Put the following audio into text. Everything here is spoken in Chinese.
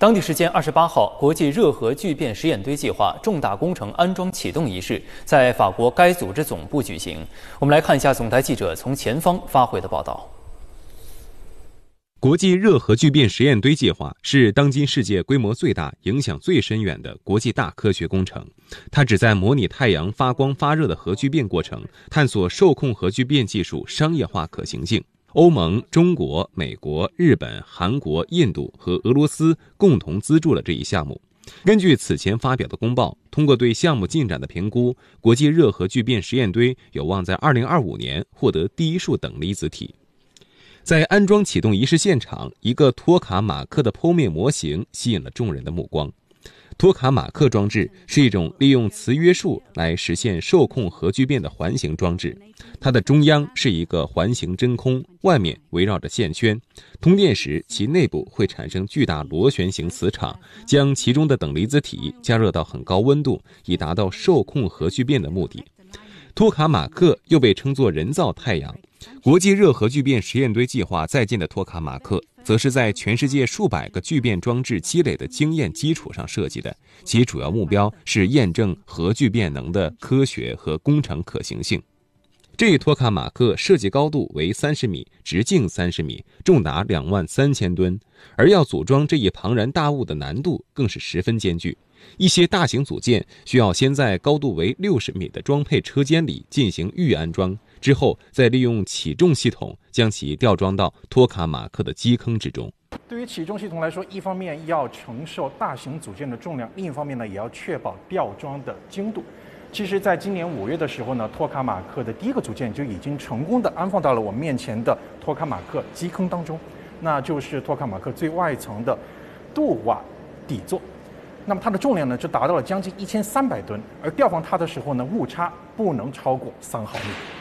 当地时间二十八号，国际热核聚变实验堆计划重大工程安装启动仪式在法国该组织总部举行。我们来看一下总台记者从前方发回的报道。国际热核聚变实验堆计划是当今世界规模最大、影响最深远的国际大科学工程，它旨在模拟太阳发光发热的核聚变过程，探索受控核聚变技术商业化可行性。欧盟、中国、美国、日本、韩国、印度和俄罗斯共同资助了这一项目。根据此前发表的公报，通过对项目进展的评估，国际热核聚变实验堆有望在2025年获得第一束等离子体。在安装启动仪式现场，一个托卡马克的剖面模型吸引了众人的目光。托卡马克装置是一种利用磁约束来实现受控核聚变的环形装置。它的中央是一个环形真空，外面围绕着线圈。通电时，其内部会产生巨大螺旋形磁场，将其中的等离子体加热到很高温度，以达到受控核聚变的目的。托卡马克又被称作“人造太阳”。国际热核聚变实验堆计划在建的托卡马克。则是在全世界数百个聚变装置积累的经验基础上设计的，其主要目标是验证核聚变能的科学和工程可行性。这一托卡马克设计高度为三十米，直径三十米，重达两万三千吨，而要组装这一庞然大物的难度更是十分艰巨。一些大型组件需要先在高度为六十米的装配车间里进行预安装，之后再利用起重系统将其吊装到托卡马克的基坑之中。对于起重系统来说，一方面要承受大型组件的重量，另一方面呢也要确保吊装的精度。其实，在今年五月的时候呢，托卡马克的第一个组件就已经成功的安放到了我面前的托卡马克基坑当中，那就是托卡马克最外层的镀瓦底座。那么它的重量呢，就达到了将近一千三百吨，而吊放它的时候呢，误差不能超过三毫米。